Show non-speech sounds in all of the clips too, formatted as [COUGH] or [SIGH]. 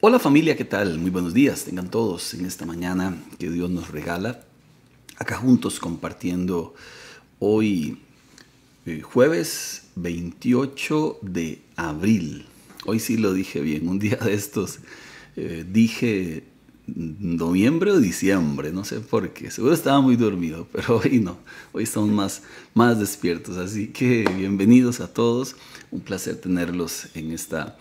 Hola familia, ¿qué tal? Muy buenos días, tengan todos en esta mañana que Dios nos regala. Acá juntos compartiendo hoy eh, jueves 28 de abril. Hoy sí lo dije bien, un día de estos eh, dije noviembre o diciembre, no sé por qué, seguro estaba muy dormido, [LAUGHS] pero hoy no, hoy estamos más, más despiertos, así que bienvenidos a todos, un placer tenerlos en esta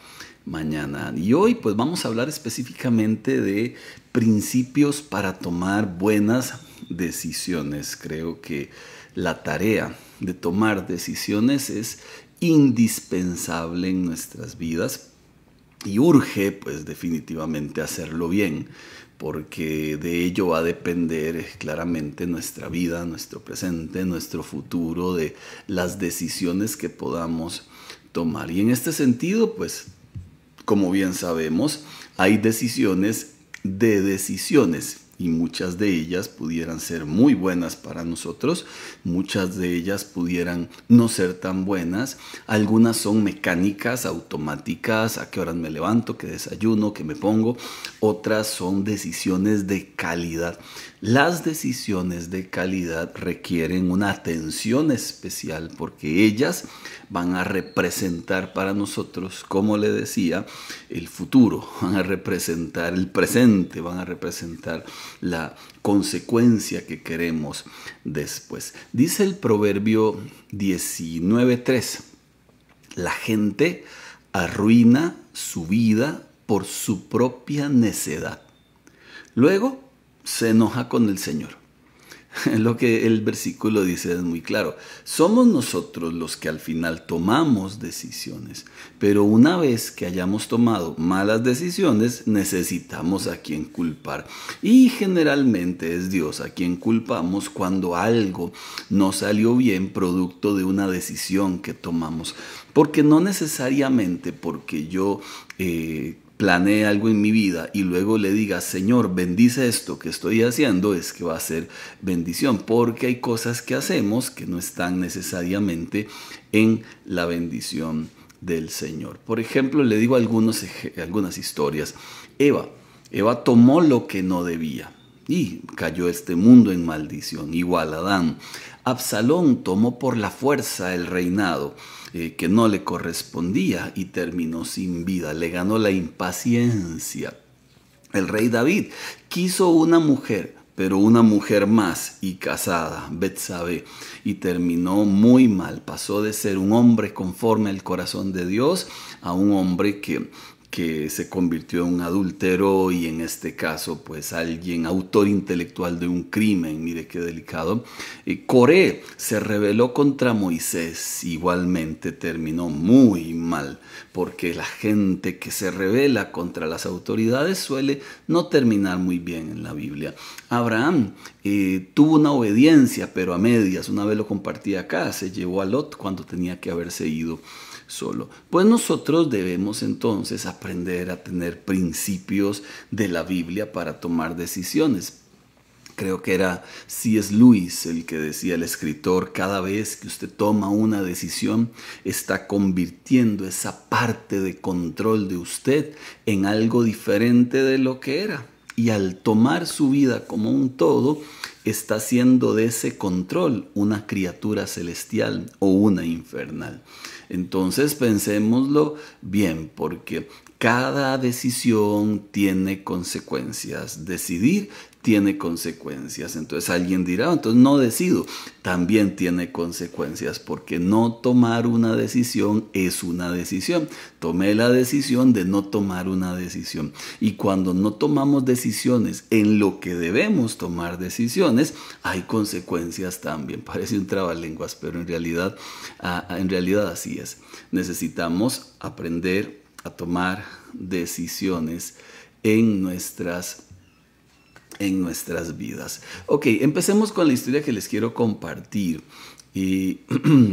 mañana. Y hoy pues vamos a hablar específicamente de principios para tomar buenas decisiones. Creo que la tarea de tomar decisiones es indispensable en nuestras vidas y urge pues definitivamente hacerlo bien porque de ello va a depender claramente nuestra vida, nuestro presente, nuestro futuro, de las decisiones que podamos tomar. Y en este sentido, pues como bien sabemos, hay decisiones de decisiones y muchas de ellas pudieran ser muy buenas para nosotros, muchas de ellas pudieran no ser tan buenas, algunas son mecánicas, automáticas, a qué horas me levanto, qué desayuno, qué me pongo, otras son decisiones de calidad. Las decisiones de calidad requieren una atención especial porque ellas van a representar para nosotros, como le decía, el futuro, van a representar el presente, van a representar la consecuencia que queremos después. Dice el proverbio 19.3, la gente arruina su vida por su propia necedad. Luego, se enoja con el Señor. [LAUGHS] Lo que el versículo dice es muy claro. Somos nosotros los que al final tomamos decisiones, pero una vez que hayamos tomado malas decisiones, necesitamos a quien culpar. Y generalmente es Dios a quien culpamos cuando algo no salió bien producto de una decisión que tomamos. Porque no necesariamente porque yo... Eh, planee algo en mi vida y luego le diga, Señor, bendice esto que estoy haciendo, es que va a ser bendición, porque hay cosas que hacemos que no están necesariamente en la bendición del Señor. Por ejemplo, le digo algunas historias. Eva, Eva tomó lo que no debía y cayó este mundo en maldición. Igual Adán. Absalón tomó por la fuerza el reinado eh, que no le correspondía y terminó sin vida. Le ganó la impaciencia. El rey David quiso una mujer pero una mujer más y casada, Betsabe, y terminó muy mal. Pasó de ser un hombre conforme al corazón de Dios a un hombre que que se convirtió en un adúltero y en este caso pues alguien autor intelectual de un crimen, mire qué delicado. y eh, Coré se rebeló contra Moisés, igualmente terminó muy mal, porque la gente que se rebela contra las autoridades suele no terminar muy bien en la Biblia. Abraham eh, tuvo una obediencia, pero a medias, una vez lo compartí acá, se llevó a Lot cuando tenía que haberse ido solo. Pues nosotros debemos entonces aprender a tener principios de la Biblia para tomar decisiones. Creo que era si es Luis el que decía el escritor, cada vez que usted toma una decisión, está convirtiendo esa parte de control de usted en algo diferente de lo que era. Y al tomar su vida como un todo, está haciendo de ese control una criatura celestial o una infernal. Entonces pensémoslo bien, porque cada decisión tiene consecuencias. Decidir tiene consecuencias. Entonces alguien dirá, ah, entonces no decido. También tiene consecuencias porque no tomar una decisión es una decisión. Tomé la decisión de no tomar una decisión. Y cuando no tomamos decisiones en lo que debemos tomar decisiones, hay consecuencias también. [LAUGHS] Parece un trabalenguas, pero en realidad, ah, ah, en realidad así es. Necesitamos aprender a tomar decisiones en nuestras en nuestras vidas. Ok, empecemos con la historia que les quiero compartir. Y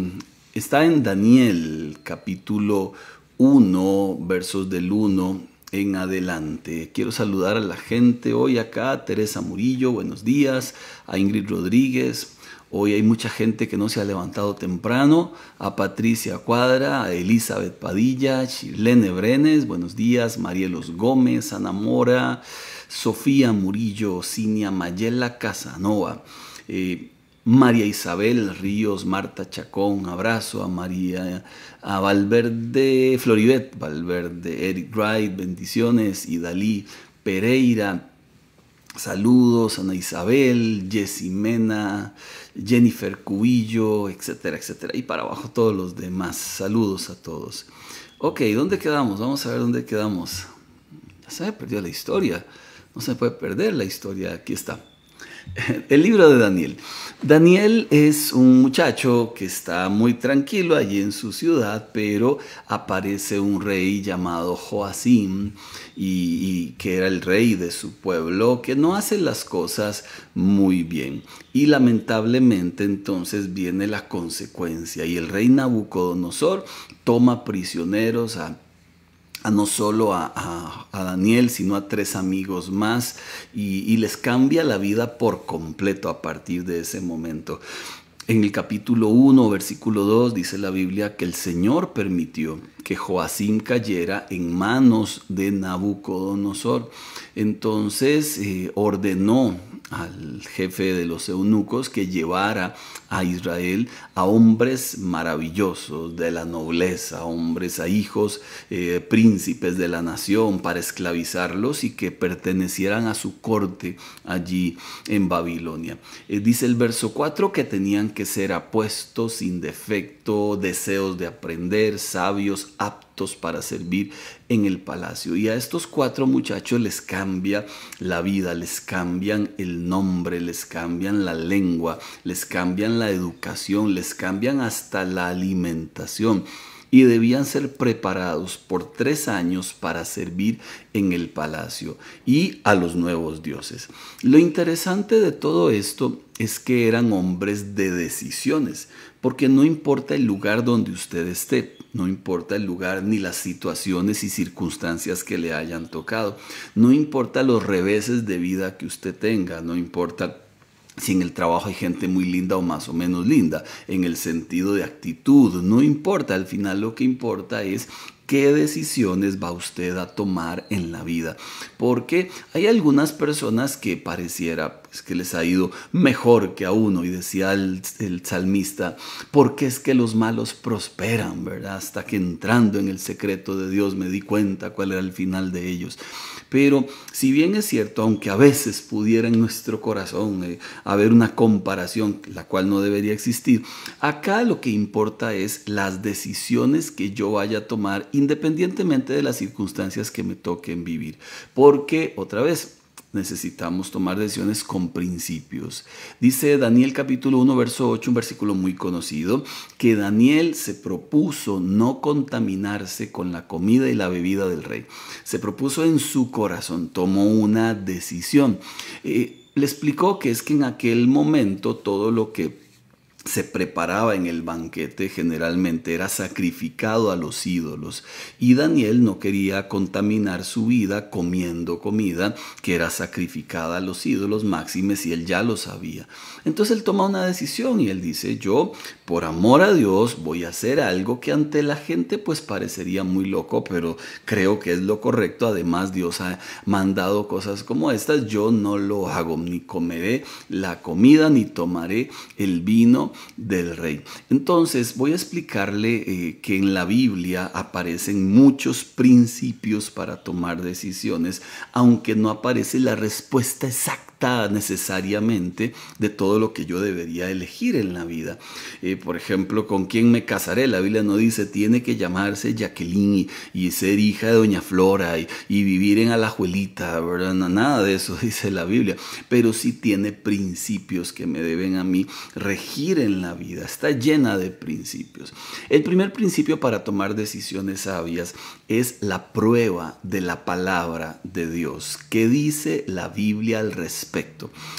[CLEARS THROAT] está en Daniel capítulo 1, versos del 1 en adelante. Quiero saludar a la gente hoy acá, Teresa Murillo, buenos días, a Ingrid Rodríguez. Hoy hay mucha gente que no se ha levantado temprano, a Patricia Cuadra, a Elizabeth Padilla, Chilene Brenes, buenos días, Marielos Gómez, Ana Mora, Sofía Murillo, Cinia Mayela Casanova. Eh, María Isabel Ríos, Marta Chacón, abrazo a María, a Valverde, Floribet, Valverde, Eric Wright, bendiciones, y Dalí Pereira, saludos, Ana Isabel, Mena, Jennifer Cubillo, etcétera, etcétera, y para abajo todos los demás, saludos a todos. Ok, ¿dónde quedamos? Vamos a ver dónde quedamos. Ya se perdió la historia. No se puede perder la historia, aquí está. El libro de Daniel. Daniel es un muchacho que está muy tranquilo allí en su ciudad, pero aparece un rey llamado Joacim, y, y, que era el rey de su pueblo, que no hace las cosas muy bien. Y lamentablemente entonces viene la consecuencia, y el rey Nabucodonosor toma prisioneros a no solo a, Daniel, sino a tres amigos más y, y, les cambia la vida por completo a partir de ese momento. En el capítulo 1, versículo 2 dice la Biblia que el Señor permitió que Joacim cayera en manos de Nabucodonosor. Entonces eh, ordenó al jefe de los eunucos que llevara a Israel a hombres maravillosos de la nobleza, hombres a hijos, eh, príncipes de la nación para esclavizarlos y que pertenecieran a su corte allí en Babilonia. Eh, dice el verso 4 que tenían que ser apuestos, sin defecto, deseos de aprender, sabios, para servir en el palacio. Y a estos cuatro muchachos les cambia la vida, les cambian el nombre, les cambian la lengua, les cambian la educación, les cambian hasta la alimentación y debían ser preparados por tres años para servir en el palacio y a los nuevos dioses. Lo interesante de todo esto es que eran hombres de decisiones, porque no importa el lugar donde usted esté, no importa el lugar ni las situaciones y circunstancias que le hayan tocado, no importa los reveses de vida que usted tenga, no importa si en el trabajo hay gente muy linda o más o menos linda, en el sentido de actitud, no importa, al final lo que importa es qué decisiones va usted a tomar en la vida. Porque hay algunas personas que pareciera pues, que les ha ido mejor que a uno. Y decía el, el salmista, porque es que los malos prosperan, ¿verdad? Hasta que entrando en el secreto de Dios me di cuenta cuál era el final de ellos. Pero si bien es cierto, aunque a veces pudiera en nuestro corazón eh, haber una comparación, la cual no debería existir, acá lo que importa es las decisiones que yo vaya a tomar independientemente de las circunstancias que me toquen vivir. Porque, otra vez, necesitamos tomar decisiones con principios. Dice Daniel capítulo 1, verso 8, un versículo muy conocido, que Daniel se propuso no contaminarse con la comida y la bebida del rey. Se propuso en su corazón, tomó una decisión. Eh, le explicó que es que en aquel momento todo lo que se preparaba en el banquete generalmente era sacrificado a los ídolos y Daniel no quería contaminar su vida comiendo comida que era sacrificada a los ídolos máximes y él ya lo sabía. Entonces él toma una decisión y él dice, yo por amor a Dios voy a hacer algo que ante la gente pues parecería muy loco, pero creo que es lo correcto. Además Dios ha mandado cosas como estas, yo no lo hago, ni comeré la comida, ni tomaré el vino del rey. Entonces voy a explicarle eh, que en la Biblia aparecen muchos principios para tomar decisiones, aunque no aparece la respuesta exacta necesariamente de todo lo que yo debería elegir en la vida. Eh, por ejemplo, ¿con quién me casaré? La Biblia no dice, tiene que llamarse Jacqueline y, ser hija de Doña Flora y, vivir en Alajuelita, ¿verdad? nada de eso [LAUGHS] dice la Biblia, pero sí tiene principios que me deben a mí regir en la vida. Está llena de principios. El primer principio para tomar decisiones sabias es la prueba de la palabra de Dios. ¿Qué dice la Biblia al respecto?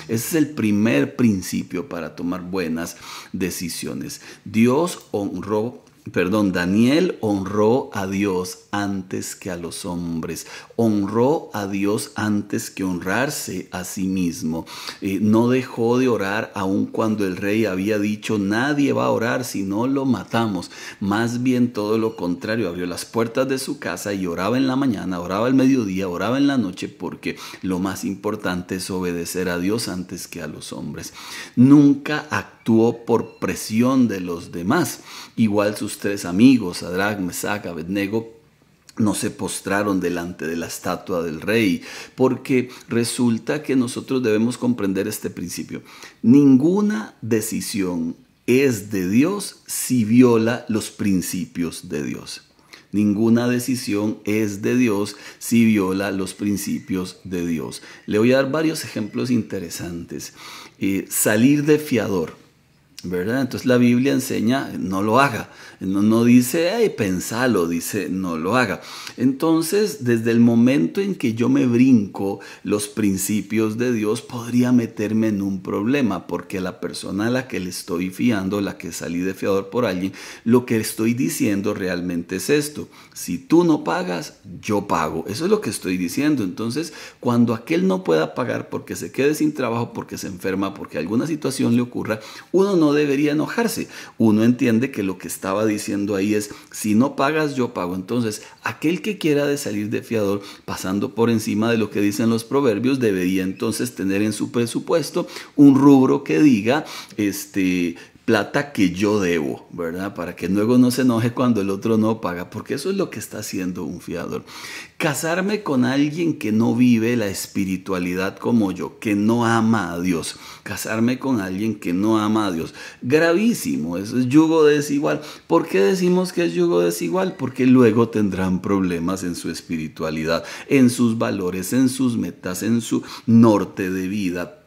Ese es el primer principio para tomar buenas decisiones. Dios honró perdón, Daniel honró a Dios antes que a los hombres, honró a Dios antes que honrarse a sí mismo. Eh, no dejó de orar aun cuando el rey había dicho, nadie va a orar si no lo matamos. Más bien todo lo contrario, abrió las puertas de su casa y oraba en la mañana, oraba el mediodía, oraba en la noche, porque lo más importante es obedecer a Dios antes que a los hombres. Nunca actuó por presión de los demás. Igual sus tres amigos, Sadrach, Mesach, Abednego, no se postraron delante de la estatua del rey, porque resulta que nosotros debemos comprender este principio. Ninguna decisión es de Dios si viola los principios de Dios. Ninguna decisión es de Dios si viola los principios de Dios. Le voy a dar varios ejemplos interesantes. Eh, salir de fiador, ¿verdad? Entonces la Biblia enseña, no lo haga. No, dice, ay, pensalo, dice, no lo haga. Entonces, desde el momento en que yo me brinco los principios de Dios, podría meterme en un problema, porque la persona a la que le estoy fiando, la que salí de fiador por alguien, lo que estoy diciendo realmente es esto. Si tú no pagas, yo pago. Eso es lo que estoy diciendo. Entonces, cuando aquel no pueda pagar porque se quede sin trabajo, porque se enferma, porque alguna situación le ocurra, uno no debería enojarse. Uno entiende que lo que estaba diciendo ahí es, si no pagas, yo pago. Entonces, aquel que quiera de salir de fiador, pasando por encima de lo que dicen los proverbios, debería entonces tener en su presupuesto un rubro que diga, este, plata que yo debo, ¿verdad? Para que luego no se enoje cuando el otro no paga, porque eso es lo que está haciendo un fiador. Casarme con alguien que no vive la espiritualidad como yo, que no ama a Dios. Casarme con alguien que no ama a Dios. Gravísimo, eso es yugo desigual. ¿Por qué decimos que es yugo desigual? Porque luego tendrán problemas en su espiritualidad, en sus valores, en sus metas, en su norte de vida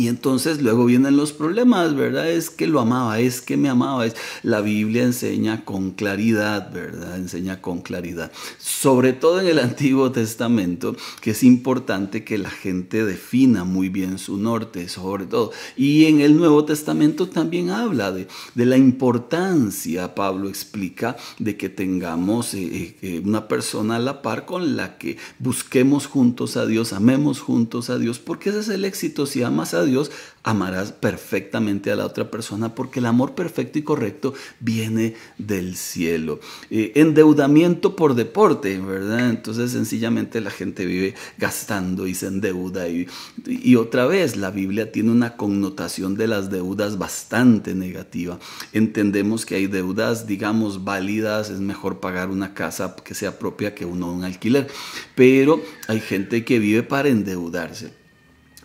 y entonces luego vienen los problemas, ¿verdad? Es que lo amaba, es que me amaba. Es, la Biblia enseña con claridad, ¿verdad? Enseña con claridad. Sobre todo en el Antiguo Testamento, que es importante que la gente defina muy bien su norte, sobre todo. Y en el Nuevo Testamento también habla de, la importancia, Pablo explica, de que tengamos eh, eh, eh, una persona a la par con la que busquemos juntos a Dios, amemos juntos a Dios, porque ese es el éxito si amas a Dios Dios, amarás perfectamente a la otra persona porque el amor perfecto y correcto viene del cielo. Eh, endeudamiento por deporte, ¿verdad? Entonces sencillamente la gente vive gastando y se endeuda. y otra vez, la Biblia tiene una connotación de las deudas bastante negativa. Entendemos que hay deudas, digamos, válidas, es mejor pagar una casa que sea propia que uno un alquiler, pero hay gente que vive para endeudarse.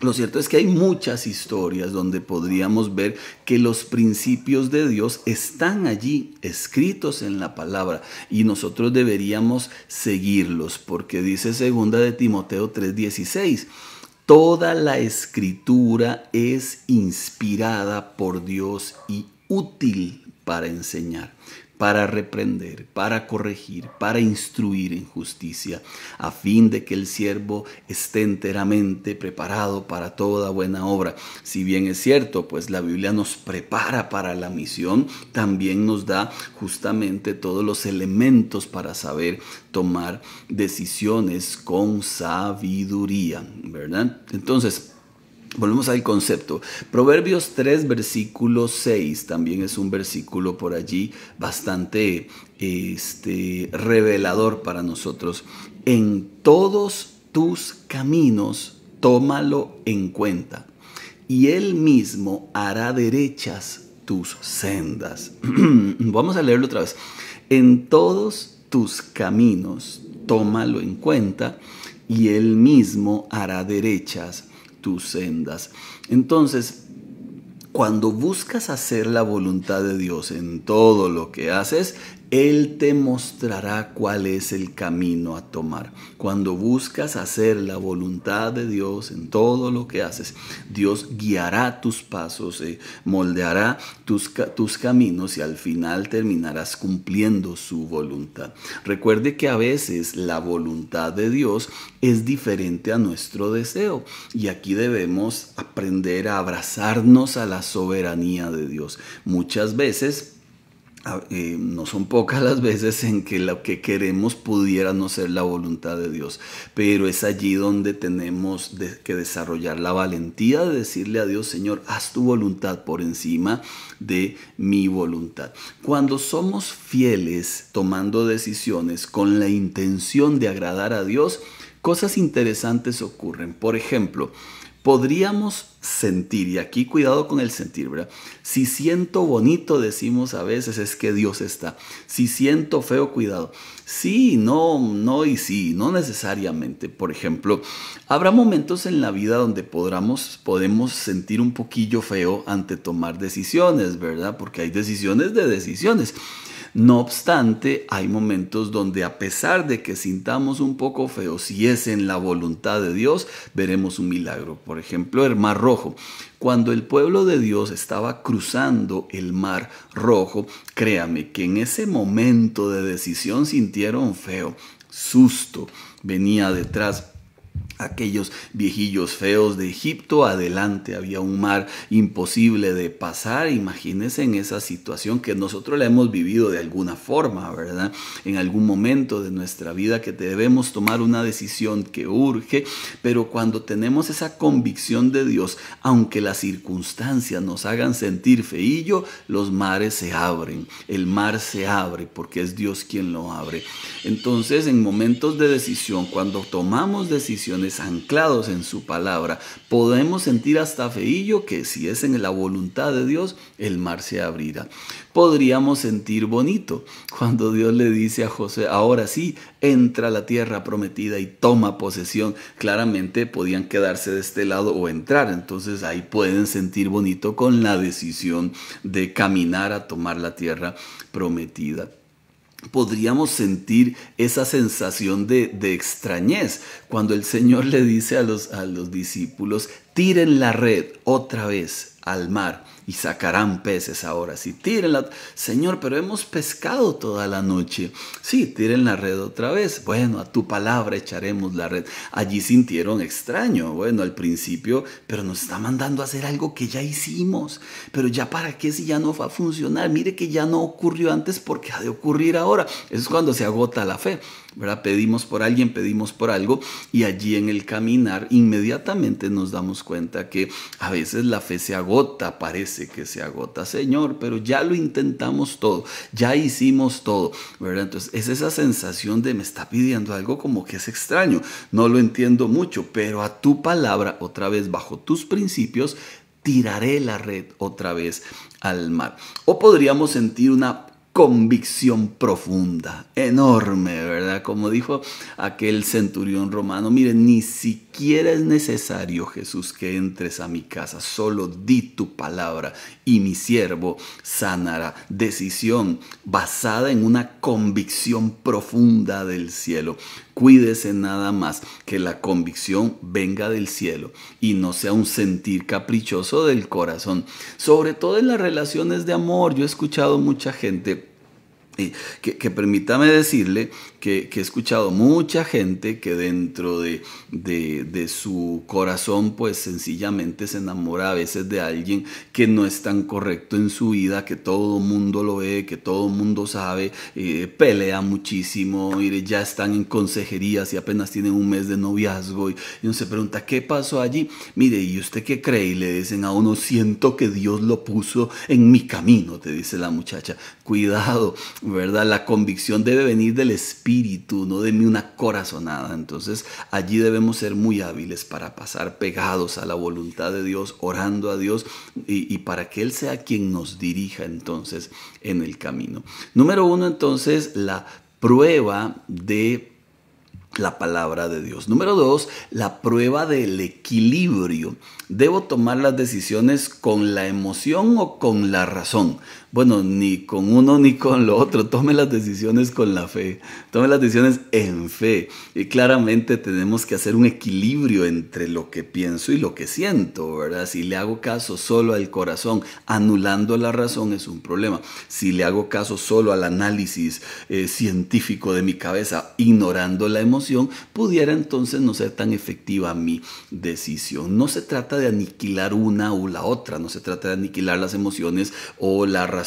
Lo cierto es que hay muchas historias donde podríamos ver que los principios de Dios están allí, escritos en la palabra, y nosotros deberíamos seguirlos, porque dice segunda de Timoteo 3:16, toda la escritura es inspirada por Dios y útil para enseñar para reprender, para corregir, para instruir en justicia, a fin de que el siervo esté enteramente preparado para toda buena obra. Si bien es cierto, pues la Biblia nos prepara para la misión, también nos da justamente todos los elementos para saber tomar decisiones con sabiduría, ¿verdad? Entonces, Volvemos al concepto. Proverbios 3, versículo 6, también es un versículo por allí bastante este, revelador para nosotros. En todos tus caminos, tómalo en cuenta, y él mismo hará derechas tus sendas. [CLEARS THROAT] Vamos a leerlo otra vez. En todos tus caminos, tómalo en cuenta, y él mismo hará derechas tus sendas. Entonces, cuando buscas hacer la voluntad de Dios en todo lo que haces, él te mostrará cuál es el camino a tomar. Cuando buscas hacer la voluntad de Dios en todo lo que haces, Dios guiará tus pasos, eh, moldeará tus, tus caminos y al final terminarás cumpliendo su voluntad. Recuerde que a veces la voluntad de Dios es diferente a nuestro deseo y aquí debemos aprender a abrazarnos a la soberanía de Dios. Muchas veces eh, no son pocas las veces en que lo que queremos pudiera no ser la voluntad de Dios, pero es allí donde tenemos que desarrollar la valentía de decirle a Dios, Señor, haz tu voluntad por encima de mi voluntad. Cuando somos fieles tomando decisiones con la intención de agradar a Dios, cosas interesantes ocurren. Por ejemplo, podríamos sentir, y aquí cuidado con el sentir, ¿verdad? Si siento bonito, decimos a veces, es que Dios está. Si siento feo, cuidado. Sí, no, no y sí, no necesariamente. Por ejemplo, habrá momentos en la vida donde podamos, podemos sentir un poquillo feo ante tomar decisiones, ¿verdad? Porque hay decisiones de decisiones. No obstante, hay momentos donde a pesar de que sintamos un poco feo, si es en la voluntad de Dios, veremos un milagro. Por ejemplo, el Mar Rojo. Cuando el pueblo de Dios estaba cruzando el Mar Rojo, créame que en ese momento de decisión sintieron feo, susto, venía detrás aquellos viejillos feos de Egipto, adelante había un mar imposible de pasar, imagínense en esa situación que nosotros la hemos vivido de alguna forma, ¿verdad? En algún momento de nuestra vida que debemos tomar una decisión que urge, pero cuando tenemos esa convicción de Dios, aunque las circunstancias nos hagan sentir feillo, los mares se abren, el mar se abre porque es Dios quien lo abre. Entonces, en momentos de decisión, cuando tomamos decisiones, anclados en su palabra. Podemos sentir hasta feillo que si es en la voluntad de Dios, el mar se abrirá. Podríamos sentir bonito cuando Dios le dice a José, ahora sí, entra a la tierra prometida y toma posesión. Claramente podían quedarse de este lado o entrar, entonces ahí pueden sentir bonito con la decisión de caminar a tomar la tierra prometida podríamos sentir esa sensación de, extrañez cuando el Señor le dice a los discípulos, tiren la red otra vez al mar y sacarán peces ahora. Si tiren la Señor, pero hemos pescado toda la noche. Sí, tiren la red otra vez. Bueno, a tu palabra echaremos la red. Allí sintieron extraño, bueno, al principio, pero nos está mandando a hacer algo que ya hicimos. Pero ya para qué si ya no va a funcionar. Mire que ya no ocurrió antes porque ha de ocurrir ahora. es cuando se agota la fe. ¿verdad? Pedimos por alguien, pedimos por algo y allí en el caminar inmediatamente nos damos cuenta que a veces la fe se agota, parece que se agota, Señor, pero ya lo intentamos todo, ya hicimos todo, ¿verdad? Entonces es esa sensación de me está pidiendo algo como que es extraño, no lo entiendo mucho, pero a tu palabra, otra vez bajo tus principios, tiraré la red otra vez al mar. O podríamos sentir una convicción profunda, enorme, ¿verdad? Como dijo aquel centurión romano, miren, ni siquiera es necesario, Jesús, que entres a mi casa. Solo di tu palabra y mi siervo sanará. Decisión basada en una convicción profunda del cielo. Cuídese nada más que la convicción venga del cielo y no sea un sentir caprichoso del corazón. Sobre todo en las relaciones de amor, yo he escuchado mucha gente que, permítame decirle que, he escuchado mucha gente que dentro de, su corazón pues sencillamente se enamora a veces de alguien que no es tan correcto en su vida, que todo mundo lo ve, que todo mundo sabe, eh, pelea muchísimo, mire, ya están en consejerías y apenas tienen un mes de noviazgo y, y uno se pregunta, ¿qué pasó allí? Mire, ¿y usted qué cree? Y le dicen a uno, siento que Dios lo puso en mi camino, te dice la muchacha, cuidado ¿verdad? La convicción debe venir del espíritu, no de una corazonada. Entonces allí debemos ser muy hábiles para pasar pegados a la voluntad de Dios, orando a Dios y, y para que Él sea quien nos dirija entonces en el camino. Número uno entonces, la prueba de la palabra de Dios. Número dos, la prueba del equilibrio. Debo tomar las decisiones con la emoción o con la razón bueno, ni con uno ni con lo otro. Tome las decisiones con la fe. Tome las decisiones en fe. Y claramente tenemos que hacer un equilibrio entre lo que pienso y lo que siento, ¿verdad? Si le hago caso solo al corazón, anulando la razón es un problema. Si le hago caso solo al análisis eh, científico de mi cabeza, ignorando la emoción, pudiera entonces no ser tan efectiva mi decisión. No se trata de aniquilar una o la otra, no se trata de aniquilar las emociones o la razón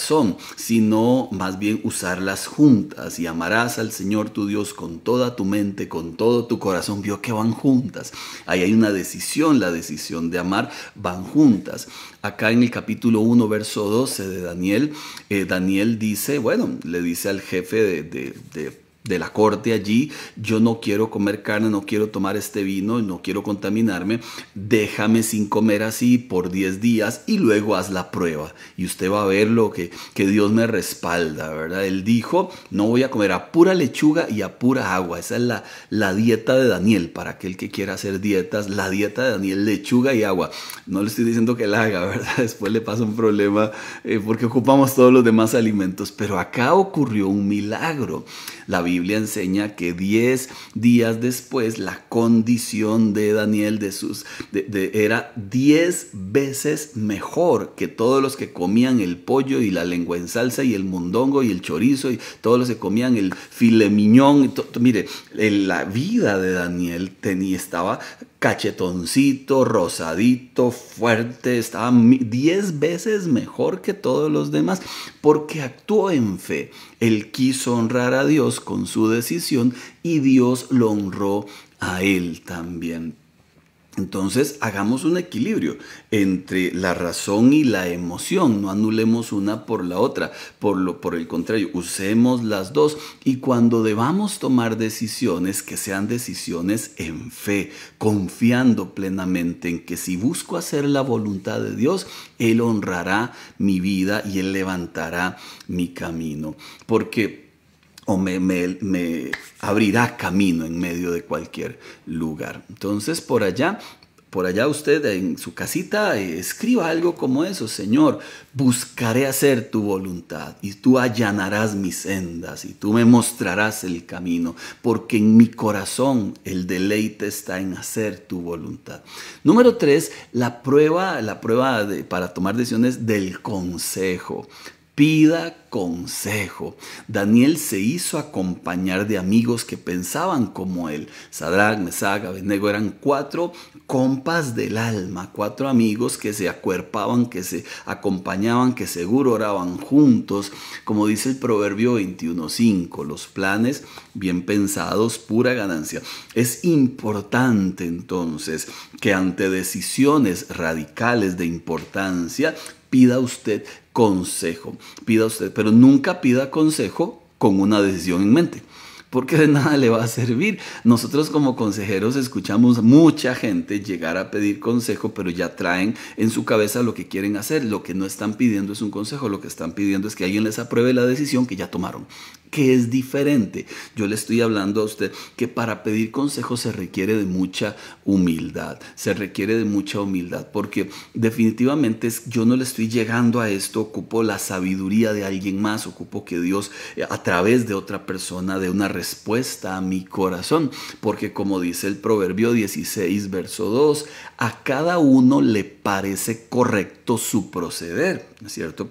sino más bien usarlas juntas y amarás al Señor tu Dios con toda tu mente, con todo tu corazón. Vio que van juntas. Ahí hay una decisión, la decisión de amar, van juntas. Acá en el capítulo 1, verso 12 de Daniel, eh, Daniel dice, bueno, le dice al jefe de, de de la corte allí, yo no quiero comer carne, no quiero tomar este vino, no quiero contaminarme, déjame sin comer así por 10 días y luego haz la prueba y usted va a ver lo que, Dios me respalda, ¿verdad? Él dijo, no voy a comer a pura lechuga y a pura agua, esa es la, la dieta de Daniel, para aquel que quiera hacer dietas, la dieta de Daniel, lechuga y agua. No le estoy diciendo que la haga, [LAUGHS] ¿verdad? Después le pasa un problema eh, porque ocupamos todos los demás alimentos, pero acá ocurrió un milagro. La Biblia enseña que 10 días después la condición de Daniel de sus, era 10 veces mejor que todos los que comían el pollo y la lengua en salsa y el mundongo y el chorizo y todos los que comían el filemiñón. Mire, la vida de Daniel tenía, estaba cachetoncito, rosadito, fuerte, estaba diez veces mejor que todos los demás, porque actuó en fe. Él quiso honrar a Dios con su decisión y Dios lo honró a él también. Entonces hagamos un equilibrio entre la razón y la emoción, no anulemos una por la otra, por, lo, por el contrario, usemos las dos y cuando debamos tomar decisiones, que sean decisiones en fe, confiando plenamente en que si busco hacer la voluntad de Dios, Él honrará mi vida y Él levantará mi camino. Porque o me, abrirá camino en medio de cualquier lugar. Entonces, por allá por allá usted en su casita eh, escriba algo como eso, Señor, buscaré hacer tu voluntad y tú allanarás mis sendas y tú me mostrarás el camino, porque en mi corazón el deleite está en hacer tu voluntad. Número tres, la prueba, la prueba para tomar decisiones del consejo pida consejo. Daniel se hizo acompañar de amigos que pensaban como él. Sadrach, Mesach, Abednego eran cuatro compas del alma, cuatro amigos que se acuerpaban, que se acompañaban, que seguro oraban juntos. Como dice el proverbio 21.5, los planes bien pensados, pura ganancia. Es importante entonces que ante decisiones radicales de importancia pida usted consejo, pida usted, pero nunca pida consejo con una decisión en mente porque de nada le va a servir. Nosotros como consejeros escuchamos mucha gente llegar a pedir consejo, pero ya traen en su cabeza lo que quieren hacer. Lo que no están pidiendo es un consejo, lo que están pidiendo es que alguien les apruebe la decisión que ya tomaron, que es diferente. Yo le estoy hablando a usted que para pedir consejo se requiere de mucha humildad, se requiere de mucha humildad, porque definitivamente yo no le estoy llegando a esto, ocupo la sabiduría de alguien más, ocupo que Dios eh, a través de otra persona, de una respuesta a mi corazón, porque como dice el Proverbio 16, verso 2, a cada uno le parece correcto su proceder, es ¿no ¿cierto?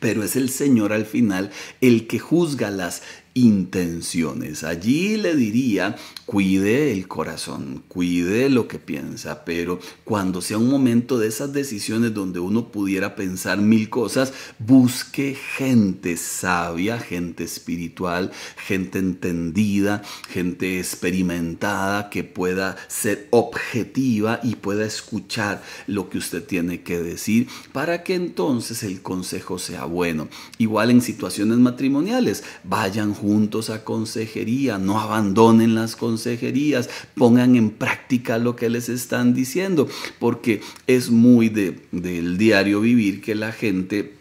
pero es el Señor al final el que juzga las intenciones. Allí le diría, cuide el corazón, cuide lo que piensa, pero cuando sea un momento de esas decisiones donde uno pudiera pensar mil cosas, busque gente sabia, gente espiritual, gente entendida, gente experimentada que pueda ser objetiva y pueda escuchar lo que usted tiene que decir para que entonces el consejo sea bueno. Igual en situaciones matrimoniales, vayan juntos a consejería, no abandonen las consejerías, pongan en práctica lo que les están diciendo, porque es muy de, del diario vivir que la gente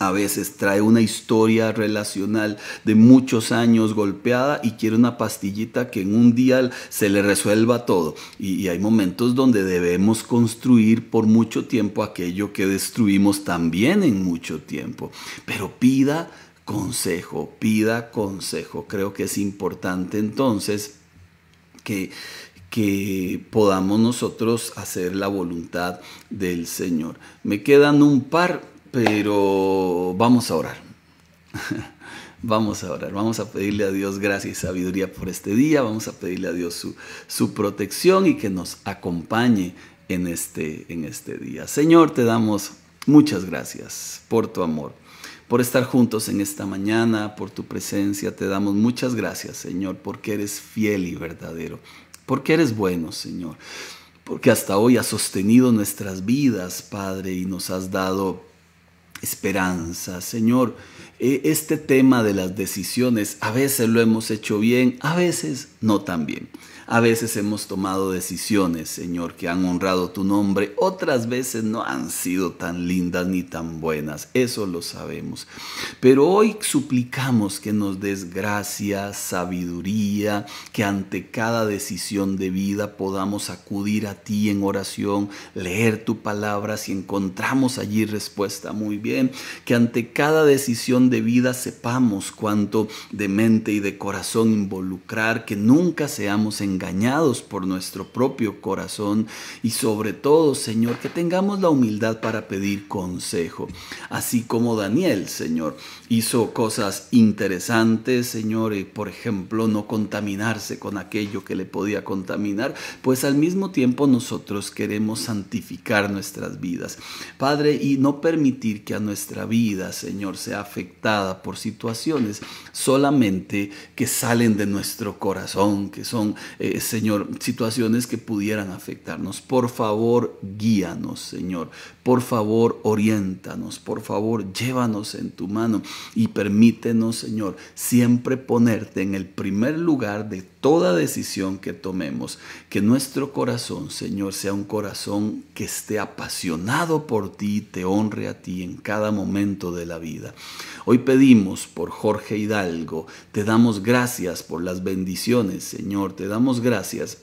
a veces trae una historia relacional de muchos años golpeada y quiere una pastillita que en un día se le resuelva todo. Y, y, hay momentos donde debemos construir por mucho tiempo aquello que destruimos también en mucho tiempo. Pero pida consejo, pida consejo. Creo que es importante entonces que, que podamos nosotros hacer la voluntad del Señor. Me quedan un par, pero vamos a orar. [LAUGHS] Vamos a orar, vamos a pedirle a Dios gracia y sabiduría por este día, vamos a pedirle a Dios su, su, protección y que nos acompañe en este, en este día. Señor, te damos muchas gracias por tu amor por estar juntos en esta mañana, por tu presencia. Te damos muchas gracias, Señor, porque eres fiel y verdadero, porque eres bueno, Señor, porque hasta hoy has sostenido nuestras vidas, Padre, y nos has dado esperanza. Señor, e, este tema de las decisiones, a veces lo hemos hecho bien, a veces no tan bien. A veces hemos tomado decisiones, Señor, que han honrado tu nombre. Otras veces no han sido tan lindas ni tan buenas. Eso lo sabemos. Pero hoy suplicamos que nos des gracia, sabiduría, que ante cada decisión de vida podamos acudir a ti en oración, leer tu palabra si encontramos allí respuesta. Muy bien. Que ante cada decisión de vida sepamos cuánto de mente y de corazón involucrar, que nunca seamos en engañados por nuestro propio corazón y sobre todo, Señor, que tengamos la humildad para pedir consejo, así como Daniel, Señor, hizo cosas interesantes, Señor, por ejemplo, no contaminarse con aquello que le podía contaminar, pues al mismo tiempo nosotros queremos santificar nuestras vidas. Padre, y no permitir que a nuestra vida, Señor, sea afectada por situaciones solamente que salen de nuestro corazón, que son, eh, Señor, situaciones que pudieran afectarnos. Por favor, guíanos, Señor. Por favor, oriéntanos. Por favor, llévanos en tu mano y permítenos, Señor, siempre ponerte en el primer lugar de toda decisión que tomemos. Que nuestro corazón, Señor, sea un corazón que esté apasionado por ti y te honre a ti en cada momento de la vida. Hoy pedimos por Jorge Hidalgo, te damos gracias por las bendiciones, Señor, te damos gracias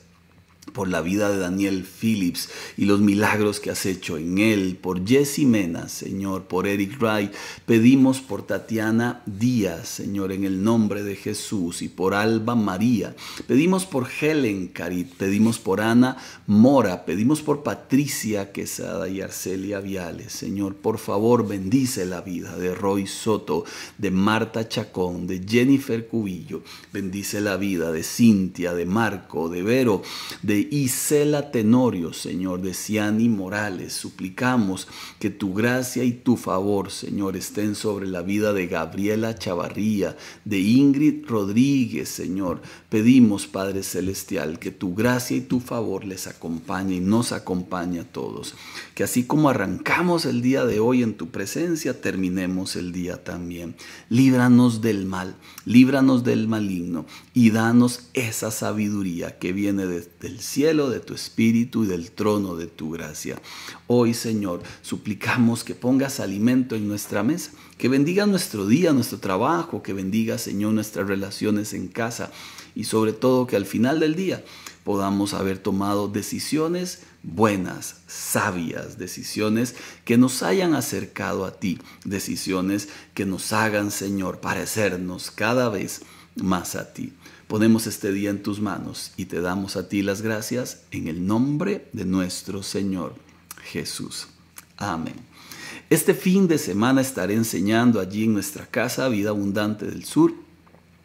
por la vida de Daniel Phillips y los milagros que has hecho en él, por Jesse Mena, Señor, por Eric Wright. Pedimos por Tatiana Díaz, Señor, en el nombre de Jesús, y por Alba María. Pedimos por Helen Carit, pedimos por Ana Mora, pedimos por Patricia Quesada y Arcelia Viales. Señor, por favor, bendice la vida de Roy Soto, de Marta Chacón, de Jennifer Cubillo. Bendice la vida de Cintia, de Marco, de Vero, de Isela Tenorio, Señor, de Ciani Morales. Suplicamos que tu gracia y tu favor, Señor, estén sobre la vida de Gabriela Chavarría, de Ingrid Rodríguez, Señor. Pedimos, Padre Celestial, que tu gracia y tu favor les acompañe y nos acompañe a todos. Que así como arrancamos el día de hoy en tu presencia, terminemos el día también. Líbranos del mal, líbranos del maligno y danos esa sabiduría que viene desde el cielo de tu espíritu y del trono de tu gracia. Hoy, Señor, suplicamos que pongas alimento en nuestra mesa, que bendiga nuestro día, nuestro trabajo, que bendiga, Señor, nuestras relaciones en casa y sobre todo que al final del día podamos haber tomado decisiones buenas, sabias, decisiones que nos hayan acercado a ti, decisiones que nos hagan, Señor, parecernos cada vez más a ti ponemos este día en tus manos y te damos a ti las gracias en el nombre de nuestro Señor Jesús. Amén. Este fin de semana estaré enseñando allí en nuestra casa, Vida Abundante del Sur,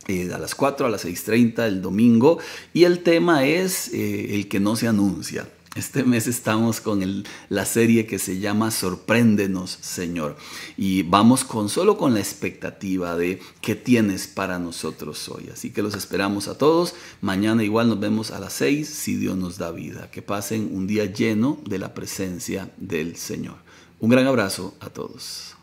eh, a las 4 a las 6.30 el domingo y el tema es eh, el que no se anuncia. Este mes estamos con la serie que se llama Sorpréndenos, Señor. Y vamos con solo con la expectativa de qué tienes para nosotros hoy. Así que los esperamos a todos. Mañana igual nos vemos a las seis. si Dios nos da vida. Que pasen un día lleno de la presencia del Señor. Un gran abrazo a todos.